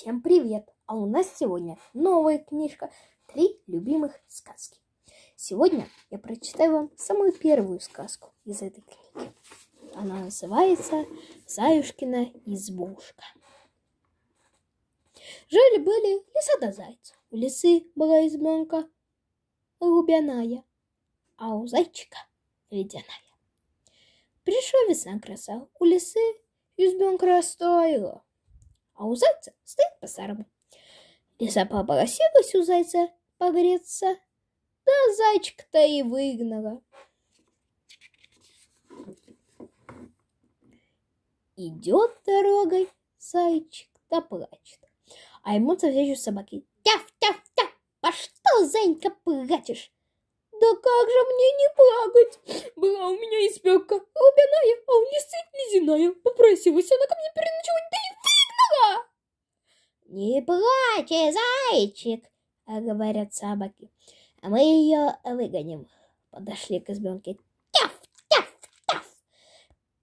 Всем привет! А у нас сегодня новая книжка «Три любимых сказки». Сегодня я прочитаю вам самую первую сказку из этой книги. Она называется «Заюшкина избушка». Жили-были лиса да зайца. У лисы была избенка рубяная, а у зайчика ледяная. Пришла весна краса, у лисы избенка растаяла а у зайца стоит по сарму. Лиса попросилась у зайца погреться, да зайчик-то и выгнала. Идет дорогой зайчик, да плачет. А ему навстречу собаки. Тяф, тяф, тяф, по что, зайка, плачешь? Да как же мне не плакать? Была у меня испекка рубяная, а у а лисы ледяная. Попросилась она ко мне переночевать, да и «Не плачь, э, зайчик!» — говорят собаки. «А мы ее выгоним!» Подошли к избенке. «Тяф, тяф, тяф!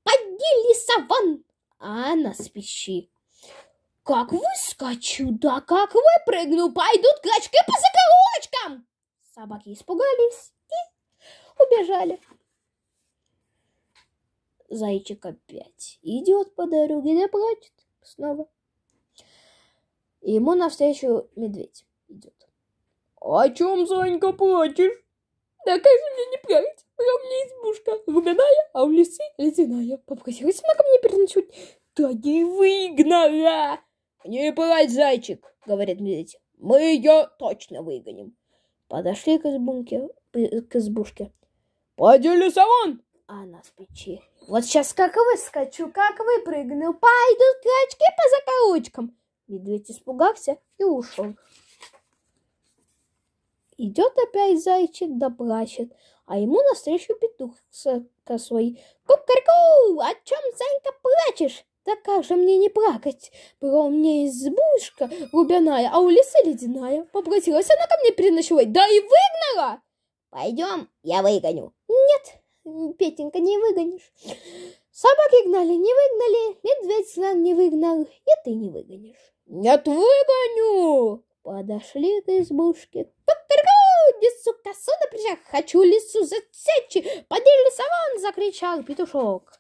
подели саван!» А она спищи. «Как выскочу, да как выпрыгну, пойдут клочки по заколочкам!» Собаки испугались и убежали. Зайчик опять идет по дороге да плачет снова. И ему навстречу медведь идет. А «О чем, Санька, плачешь?» «Да как же мне не плакать? у меня избушка глубиная, а у лисы ледяная. Попросилась она ко мне переночевать? Да не выгнала!» «Не плачь, зайчик!» — говорит медведь. «Мы ее точно выгоним!» Подошли к избунке, к избушке. «Пойди, лисован!» А она с печи. «Вот сейчас как выскочу, как выпрыгну, пойду качки по закоулочкам!» Медведь испугался и ушел. Идет опять зайчик да плачет, а ему навстречу петух со, со своей «Кукареку! О чем, зайка плачешь?» «Да как же мне не плакать? Была у меня избушка глубяная, а у леса ледяная. Попросилась она ко мне переночевать, да и выгнала!» «Пойдем, я выгоню». «Нет, Петенька, не выгонишь. Собаки гнали, не выгнали, медведь нам не выгнал, и ты не выгонишь. Нет, выгоню! Подошли к избушке. Поперку, несу косу на плечах, хочу лису засечь. Подели саван, закричал петушок.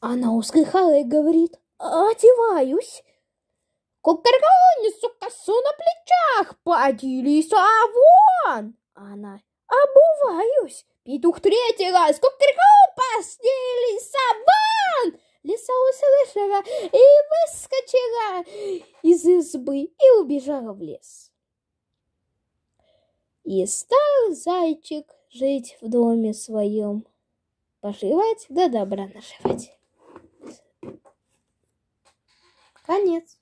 Она услыхала и говорит, одеваюсь. Кукарку, несу косу на плечах, поделись, а вон! Она боюсь. Петух третий раз. Кукрику пасти лиса Лиса услышала и выскочила из избы и убежала в лес. И стал зайчик жить в доме своем, поживать да добра наживать. Конец.